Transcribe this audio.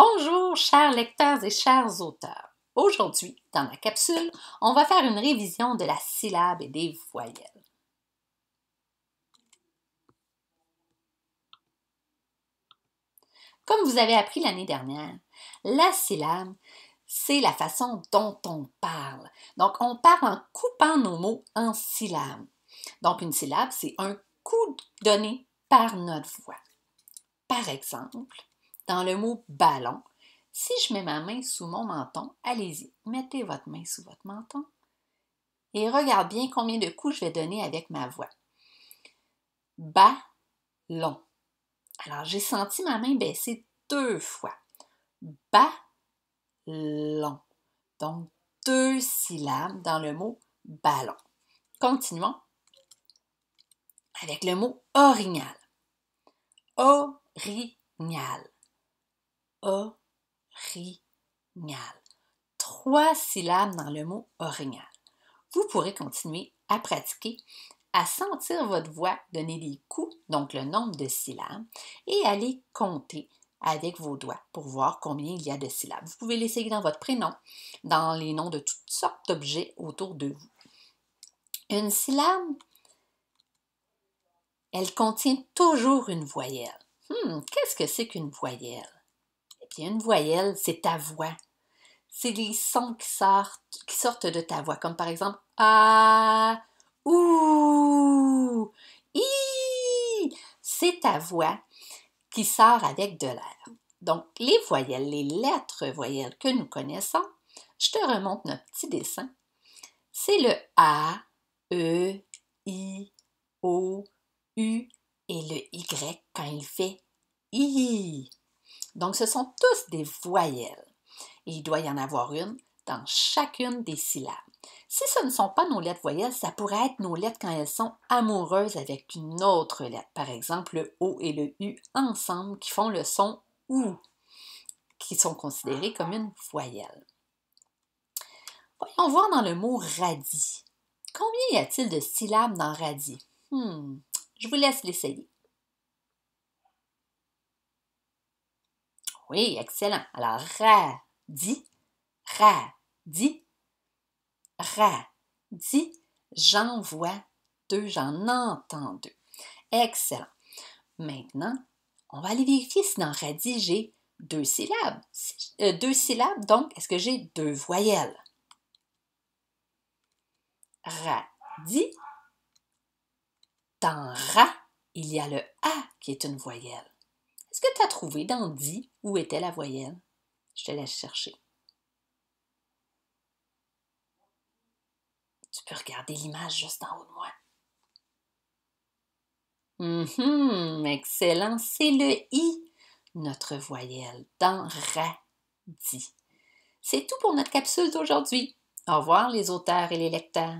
Bonjour, chers lecteurs et chers auteurs. Aujourd'hui, dans la capsule, on va faire une révision de la syllabe et des voyelles. Comme vous avez appris l'année dernière, la syllabe, c'est la façon dont on parle. Donc, on parle en coupant nos mots en syllabes. Donc, une syllabe, c'est un coup donné par notre voix. Par exemple, dans le mot ballon. Si je mets ma main sous mon menton, allez-y, mettez votre main sous votre menton et regarde bien combien de coups je vais donner avec ma voix. Ballon. Alors, j'ai senti ma main baisser deux fois. Ballon. Donc, deux syllabes dans le mot ballon. Continuons avec le mot orignal. Orignal orignal. Trois syllabes dans le mot orignal. Vous pourrez continuer à pratiquer, à sentir votre voix donner des coups, donc le nombre de syllabes, et à les compter avec vos doigts pour voir combien il y a de syllabes. Vous pouvez l'essayer dans votre prénom, dans les noms de toutes sortes d'objets autour de vous. Une syllabe, elle contient toujours une voyelle. Hmm, qu'est-ce que c'est qu'une voyelle? a une voyelle, c'est ta voix. C'est les sons qui sortent, de ta voix, comme par exemple a ah »,« ou »,« i. C'est ta voix qui sort avec de l'air. Donc, les voyelles, les lettres voyelles que nous connaissons, je te remonte notre petit dessin. C'est le A, E, I, O, U et le Y quand il fait I. Donc, ce sont tous des voyelles. il doit y en avoir une dans chacune des syllabes. Si ce ne sont pas nos lettres voyelles, ça pourrait être nos lettres quand elles sont amoureuses avec une autre lettre. Par exemple, le O et le U ensemble qui font le son OU, qui sont considérés comme une voyelle. Voyons voir dans le mot radis. Combien y a-t-il de syllabes dans radis? Hmm, je vous laisse l'essayer. Oui, excellent. Alors, RA-DI, RA-DI, J'en vois deux, j'en entends deux. Excellent. Maintenant, on va aller vérifier si dans radis, j'ai deux syllabes. Euh, deux syllabes, donc, est-ce que j'ai deux voyelles? RA-DI, Dans ra, il y a le A qui est une voyelle ce que tu as trouvé dans dit où était la voyelle? Je te laisse chercher. Tu peux regarder l'image juste en haut de moi. Mm-hmm, excellent, c'est le I, notre voyelle dans dit ». C'est tout pour notre capsule d'aujourd'hui. Au revoir les auteurs et les lecteurs.